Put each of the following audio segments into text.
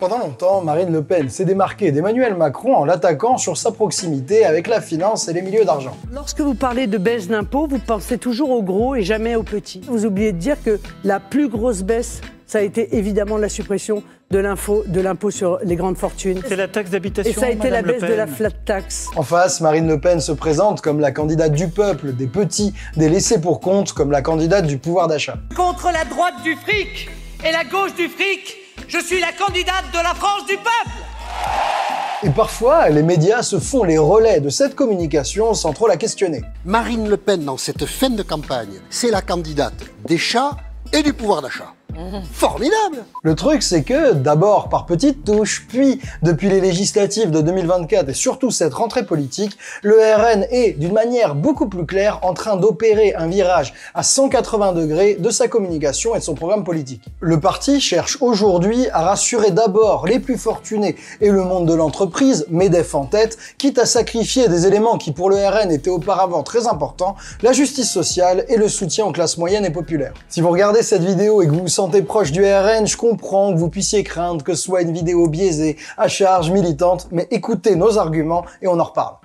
Pendant longtemps, Marine Le Pen s'est démarquée d'Emmanuel Macron en l'attaquant sur sa proximité avec la finance et les milieux d'argent. Lorsque vous parlez de baisse d'impôts, vous pensez toujours aux gros et jamais aux petits. Vous oubliez de dire que la plus grosse baisse, ça a été évidemment la suppression de l'impôt, sur les grandes fortunes. C'est la taxe d'habitation. Et ça a été la baisse de la flat tax. En face, Marine Le Pen se présente comme la candidate du peuple, des petits, des laissés pour compte, comme la candidate du pouvoir d'achat. Contre la droite du fric et la gauche du fric, je suis la candidate de la France du peuple et parfois, les médias se font les relais de cette communication sans trop la questionner. Marine Le Pen, dans cette fin de campagne, c'est la candidate des chats et du pouvoir d'achat. Formidable Le truc, c'est que, d'abord par petite touches, puis depuis les législatives de 2024 et surtout cette rentrée politique, le RN est, d'une manière beaucoup plus claire, en train d'opérer un virage à 180 degrés de sa communication et de son programme politique. Le parti cherche aujourd'hui à rassurer d'abord les plus fortunés et le monde de l'entreprise, MEDEF en tête, quitte à sacrifier des éléments qui pour le RN étaient auparavant très importants, la justice sociale et le soutien aux classes moyennes et populaires. Si vous regardez cette vidéo et que vous sentez proche du RN, je comprends que vous puissiez craindre que ce soit une vidéo biaisée, à charge, militante, mais écoutez nos arguments et on en reparle.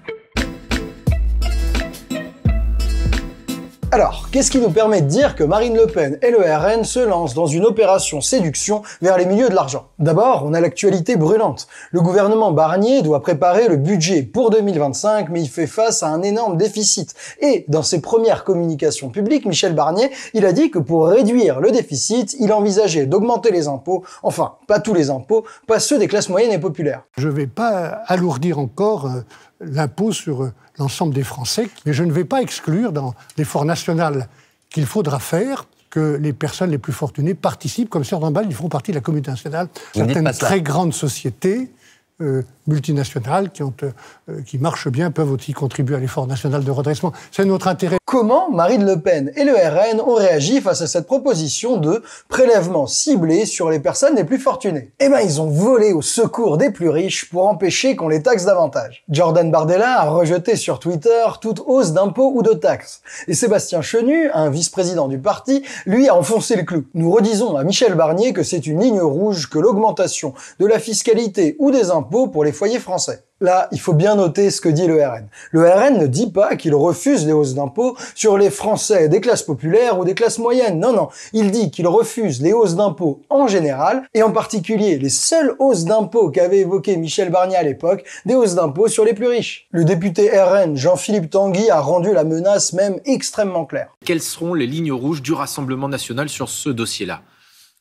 Alors, qu'est-ce qui nous permet de dire que Marine Le Pen et le RN se lancent dans une opération séduction vers les milieux de l'argent D'abord, on a l'actualité brûlante. Le gouvernement Barnier doit préparer le budget pour 2025, mais il fait face à un énorme déficit. Et dans ses premières communications publiques, Michel Barnier, il a dit que pour réduire le déficit, il envisageait d'augmenter les impôts, enfin, pas tous les impôts, pas ceux des classes moyennes et populaires. Je ne vais pas alourdir encore euh, l'impôt sur l'ensemble des Français. Mais je ne vais pas exclure dans l'effort national qu'il faudra faire que les personnes les plus fortunées participent, comme Sir Dambal, ils font partie de la communauté nationale. Certaines très grandes sociétés euh, multinationales qui, ont, euh, euh, qui marchent bien peuvent aussi contribuer à l'effort national de redressement. C'est notre intérêt. Comment Marine Le Pen et le RN ont réagi face à cette proposition de prélèvement ciblé sur les personnes les plus fortunées Eh bien, ils ont volé au secours des plus riches pour empêcher qu'on les taxe davantage. Jordan Bardella a rejeté sur Twitter toute hausse d'impôts ou de taxes. Et Sébastien Chenu, un vice-président du parti, lui a enfoncé le clou. Nous redisons à Michel Barnier que c'est une ligne rouge que l'augmentation de la fiscalité ou des impôts pour les foyers français. Là, il faut bien noter ce que dit le RN. Le RN ne dit pas qu'il refuse les hausses d'impôts sur les Français des classes populaires ou des classes moyennes. Non, non. Il dit qu'il refuse les hausses d'impôts en général, et en particulier les seules hausses d'impôts qu'avait évoquées Michel Barnier à l'époque, des hausses d'impôts sur les plus riches. Le député RN Jean-Philippe Tanguy a rendu la menace même extrêmement claire. Quelles seront les lignes rouges du Rassemblement national sur ce dossier-là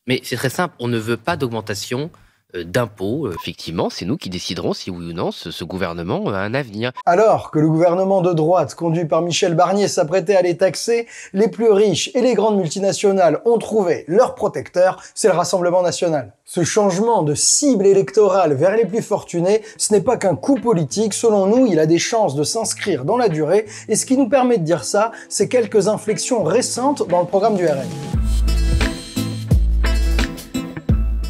Mais c'est très simple, on ne veut pas d'augmentation euh, d'impôts. Euh, effectivement, c'est nous qui déciderons si oui ou non ce, gouvernement a un avenir. Alors que le gouvernement de droite, conduit par Michel Barnier, s'apprêtait à les taxer, les plus riches et les grandes multinationales ont trouvé leur protecteur, c'est le Rassemblement national. Ce changement de cible électorale vers les plus fortunés, ce n'est pas qu'un coup politique, selon nous, il a des chances de s'inscrire dans la durée, et ce qui nous permet de dire ça, c'est quelques inflexions récentes dans le programme du RN.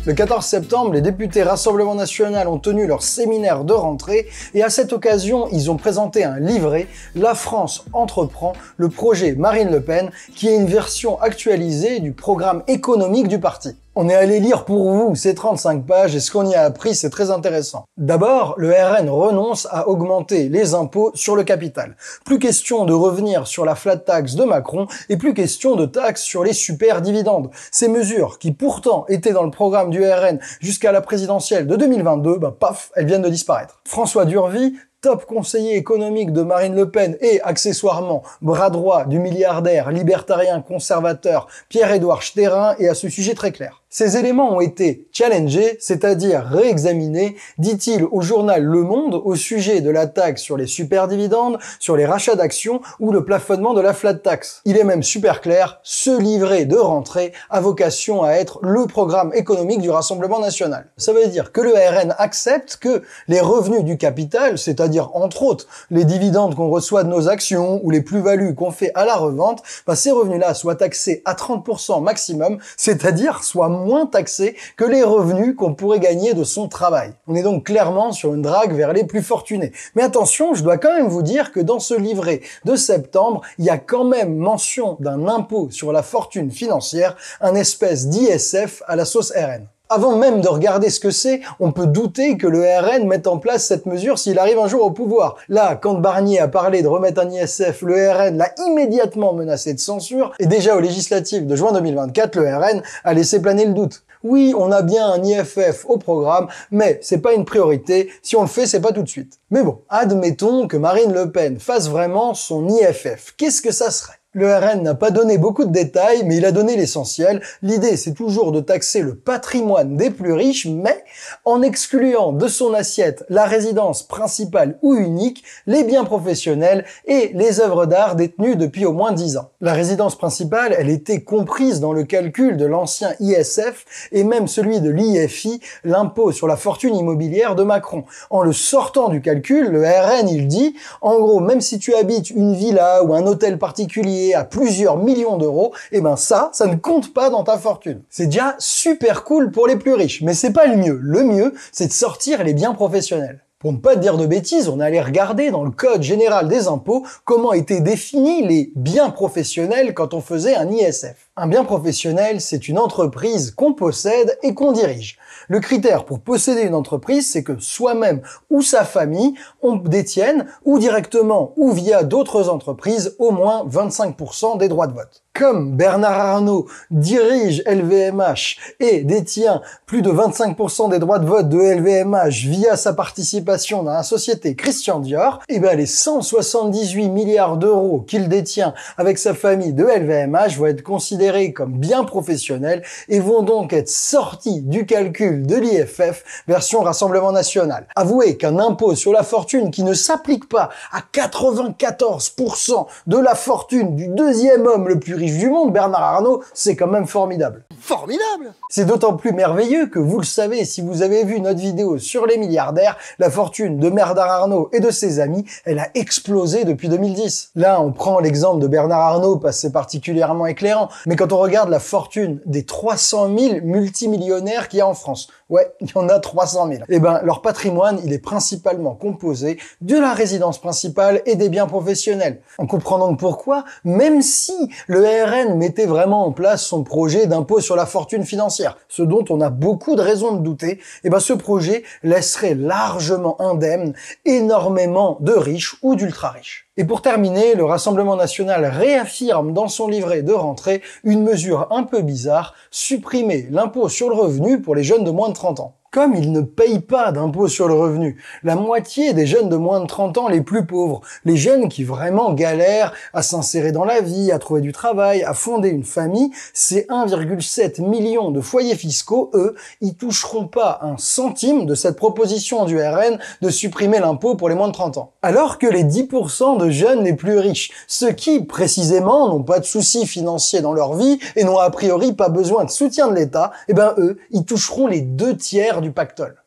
Le 14 septembre, les députés Rassemblement National ont tenu leur séminaire de rentrée et à cette occasion, ils ont présenté un livret, La France entreprend, le projet Marine Le Pen, qui est une version actualisée du programme économique du parti. On est allé lire pour vous ces 35 pages et ce qu'on y a appris, c'est très intéressant. D'abord, le RN renonce à augmenter les impôts sur le capital. Plus question de revenir sur la flat tax de Macron et plus question de taxes sur les super dividendes. Ces mesures qui pourtant étaient dans le programme du RN jusqu'à la présidentielle de 2022, bah paf, elles viennent de disparaître. François Durvy, top conseiller économique de Marine Le Pen et, accessoirement, bras droit du milliardaire libertarien conservateur Pierre-Édouard Sterrin est à ce sujet très clair. Ces éléments ont été challengés, c'est-à-dire réexaminés, dit-il au journal Le Monde au sujet de la taxe sur les superdividendes, sur les rachats d'actions ou le plafonnement de la flat tax. Il est même super clair, ce livret de rentrée a vocation à être le programme économique du Rassemblement national. Ça veut dire que le RN accepte que les revenus du capital, c'est-à-dire entre autres les dividendes qu'on reçoit de nos actions ou les plus-values qu'on fait à la revente, bah ces revenus-là soient taxés à 30% maximum, c'est-à-dire soit moins taxé que les revenus qu'on pourrait gagner de son travail. On est donc clairement sur une drague vers les plus fortunés. Mais attention, je dois quand même vous dire que dans ce livret de septembre, il y a quand même mention d'un impôt sur la fortune financière, un espèce d'ISF à la sauce RN. Avant même de regarder ce que c'est, on peut douter que le RN mette en place cette mesure s'il arrive un jour au pouvoir. Là, quand Barnier a parlé de remettre un ISF, le RN l'a immédiatement menacé de censure, et déjà au législatif de juin 2024, le RN a laissé planer le doute. Oui, on a bien un IFF au programme, mais c'est pas une priorité. Si on le fait, c'est pas tout de suite. Mais bon, admettons que Marine Le Pen fasse vraiment son IFF. Qu'est-ce que ça serait le RN n'a pas donné beaucoup de détails, mais il a donné l'essentiel. L'idée, c'est toujours de taxer le patrimoine des plus riches, mais en excluant de son assiette la résidence principale ou unique, les biens professionnels et les œuvres d'art détenues depuis au moins 10 ans. La résidence principale, elle était comprise dans le calcul de l'ancien ISF et même celui de l'IFI, l'impôt sur la fortune immobilière de Macron. En le sortant du calcul, le RN, il dit, en gros, même si tu habites une villa ou un hôtel particulier, à plusieurs millions d'euros, et eh ben ça, ça ne compte pas dans ta fortune. C'est déjà super cool pour les plus riches, mais c'est pas le mieux. Le mieux, c'est de sortir les biens professionnels. Pour ne pas dire de bêtises, on allait regarder dans le Code général des impôts comment étaient définis les biens professionnels quand on faisait un ISF. Un bien professionnel, c'est une entreprise qu'on possède et qu'on dirige. Le critère pour posséder une entreprise, c'est que soi-même ou sa famille, on détienne, ou directement ou via d'autres entreprises, au moins 25% des droits de vote. Comme Bernard Arnault dirige LVMH et détient plus de 25% des droits de vote de LVMH via sa participation dans la société Christian Dior, et eh bien les 178 milliards d'euros qu'il détient avec sa famille de LVMH vont être considérés comme bien professionnels et vont donc être sortis du calcul de l'IFF version Rassemblement National. Avouez qu'un impôt sur la fortune qui ne s'applique pas à 94% de la fortune du deuxième homme le plus riche du monde, Bernard Arnault, c'est quand même formidable formidable C'est d'autant plus merveilleux que vous le savez, si vous avez vu notre vidéo sur les milliardaires, la fortune de Bernard Arnault et de ses amis, elle a explosé depuis 2010. Là, on prend l'exemple de Bernard Arnault parce c'est particulièrement éclairant, mais quand on regarde la fortune des 300 000 multimillionnaires qu'il y a en France, Ouais, il y en a 300 000. Eh ben, leur patrimoine, il est principalement composé de la résidence principale et des biens professionnels. On comprend donc pourquoi, même si le RN mettait vraiment en place son projet d'impôt sur la fortune financière, ce dont on a beaucoup de raisons de douter, eh ben, ce projet laisserait largement indemne énormément de riches ou d'ultra riches. Et pour terminer, le Rassemblement national réaffirme dans son livret de rentrée une mesure un peu bizarre, supprimer l'impôt sur le revenu pour les jeunes de moins de 30 ans comme ils ne payent pas d'impôts sur le revenu. La moitié des jeunes de moins de 30 ans les plus pauvres, les jeunes qui vraiment galèrent à s'insérer dans la vie, à trouver du travail, à fonder une famille, ces 1,7 million de foyers fiscaux, eux, ils toucheront pas un centime de cette proposition du RN de supprimer l'impôt pour les moins de 30 ans. Alors que les 10% de jeunes les plus riches, ceux qui, précisément, n'ont pas de soucis financiers dans leur vie et n'ont a priori pas besoin de soutien de l'État, eh ben eux, ils toucheront les deux tiers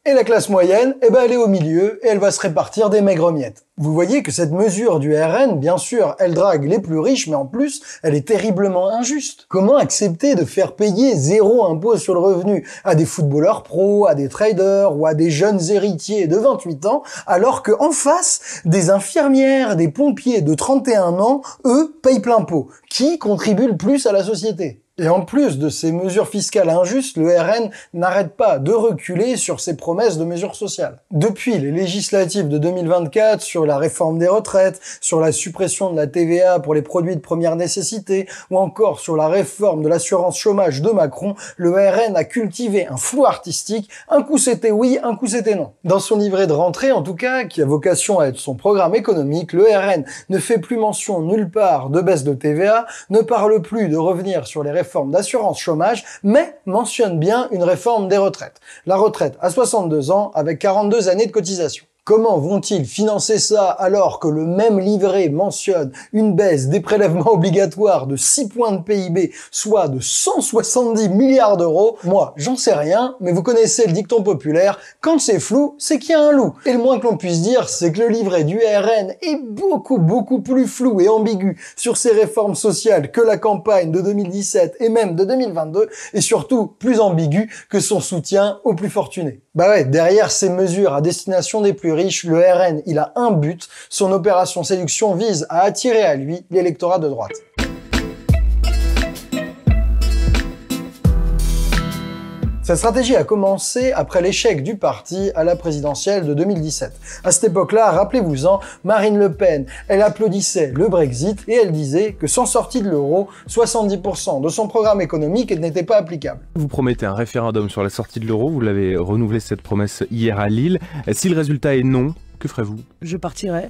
et la classe moyenne, eh ben elle est au milieu et elle va se répartir des maigres miettes. Vous voyez que cette mesure du RN, bien sûr, elle drague les plus riches, mais en plus, elle est terriblement injuste. Comment accepter de faire payer zéro impôt sur le revenu à des footballeurs pros, à des traders ou à des jeunes héritiers de 28 ans, alors que en face, des infirmières, des pompiers de 31 ans, eux, payent plein pot. Qui contribue le plus à la société et en plus de ces mesures fiscales injustes, le RN n'arrête pas de reculer sur ses promesses de mesures sociales. Depuis les législatives de 2024 sur la réforme des retraites, sur la suppression de la TVA pour les produits de première nécessité, ou encore sur la réforme de l'assurance chômage de Macron, le RN a cultivé un flou artistique, un coup c'était oui, un coup c'était non. Dans son livret de rentrée, en tout cas, qui a vocation à être son programme économique, le RN ne fait plus mention nulle part de baisse de TVA, ne parle plus de revenir sur les réformes d'assurance chômage, mais mentionne bien une réforme des retraites. La retraite à 62 ans avec 42 années de cotisation. Comment vont-ils financer ça alors que le même livret mentionne une baisse des prélèvements obligatoires de 6 points de PIB, soit de 170 milliards d'euros Moi, j'en sais rien, mais vous connaissez le dicton populaire, quand c'est flou, c'est qu'il y a un loup. Et le moins que l'on puisse dire, c'est que le livret du RN est beaucoup, beaucoup plus flou et ambigu sur ses réformes sociales que la campagne de 2017 et même de 2022, et surtout plus ambigu que son soutien aux plus fortunés. Bah ouais, derrière ces mesures à destination des plus le RN, il a un but, son opération séduction vise à attirer à lui l'électorat de droite. Cette stratégie a commencé après l'échec du parti à la présidentielle de 2017. À cette époque-là, rappelez-vous-en, Marine Le Pen, elle applaudissait le Brexit et elle disait que sans sortie de l'euro, 70% de son programme économique n'était pas applicable. Vous promettez un référendum sur la sortie de l'euro, vous l'avez renouvelé cette promesse hier à Lille. Si le résultat est non, que ferez-vous Je partirai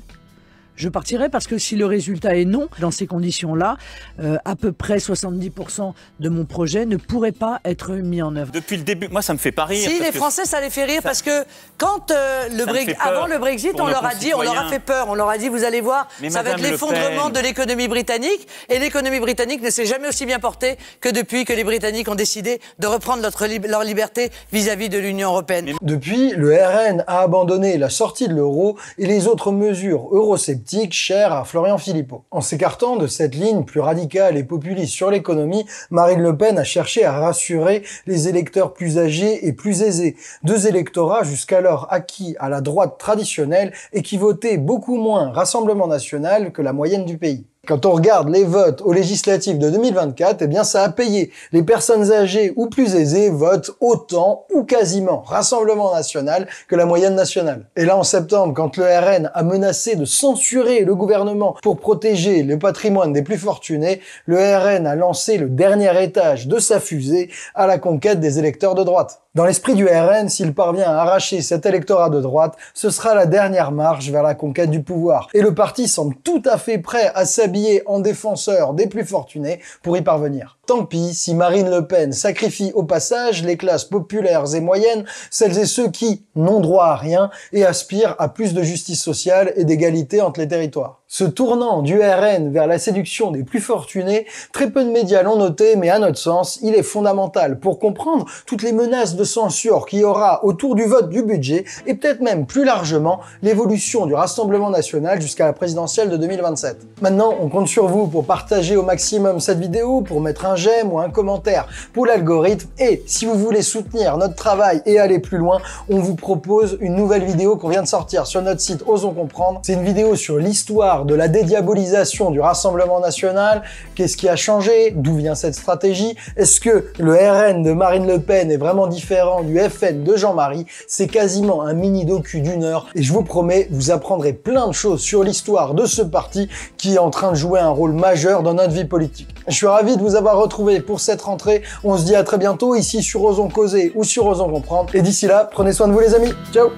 je partirai parce que si le résultat est non, dans ces conditions-là, euh, à peu près 70% de mon projet ne pourrait pas être mis en œuvre. Depuis le début, moi ça me fait pas rire. Si, les Français, ça les fait rire parce que quand euh, le Brexit, avant le Brexit, on leur a dit, on leur a fait peur, on leur a dit, vous allez voir, ça va être l'effondrement de l'économie britannique. Et l'économie britannique ne s'est jamais aussi bien portée que depuis que les Britanniques ont décidé de reprendre leur liberté vis-à-vis de l'Union européenne. Depuis, le RN a abandonné la sortie de l'euro et les autres mesures eurosceptiques chère à Florian Philippot. En s'écartant de cette ligne plus radicale et populiste sur l'économie, Marine Le Pen a cherché à rassurer les électeurs plus âgés et plus aisés, deux électorats jusqu'alors acquis à la droite traditionnelle et qui votaient beaucoup moins Rassemblement national que la moyenne du pays. Quand on regarde les votes aux législatives de 2024, eh bien ça a payé. Les personnes âgées ou plus aisées votent autant ou quasiment Rassemblement national que la moyenne nationale. Et là en septembre, quand le RN a menacé de censurer le gouvernement pour protéger le patrimoine des plus fortunés, le RN a lancé le dernier étage de sa fusée à la conquête des électeurs de droite. Dans l'esprit du RN, s'il parvient à arracher cet électorat de droite, ce sera la dernière marche vers la conquête du pouvoir. Et le parti semble tout à fait prêt à s'habiller en défenseur des plus fortunés pour y parvenir. Tant pis si Marine Le Pen sacrifie au passage les classes populaires et moyennes, celles et ceux qui n'ont droit à rien et aspirent à plus de justice sociale et d'égalité entre les territoires. Ce tournant du RN vers la séduction des plus fortunés, très peu de médias l'ont noté, mais à notre sens, il est fondamental pour comprendre toutes les menaces de censure qu'il y aura autour du vote du budget et peut-être même plus largement l'évolution du Rassemblement national jusqu'à la présidentielle de 2027. Maintenant, on compte sur vous pour partager au maximum cette vidéo, pour mettre un j'aime ou un commentaire pour l'algorithme. Et si vous voulez soutenir notre travail et aller plus loin, on vous propose une nouvelle vidéo qu'on vient de sortir sur notre site Osons Comprendre. C'est une vidéo sur l'histoire de la dédiabolisation du Rassemblement National. Qu'est-ce qui a changé D'où vient cette stratégie Est-ce que le RN de Marine Le Pen est vraiment différent du FN de Jean-Marie C'est quasiment un mini docu d'une heure et je vous promets, vous apprendrez plein de choses sur l'histoire de ce parti qui est en train de jouer un rôle majeur dans notre vie politique. Je suis ravi de vous avoir pour cette rentrée. On se dit à très bientôt ici sur Osons Causer ou sur Osons Comprendre. Et d'ici là, prenez soin de vous les amis. Ciao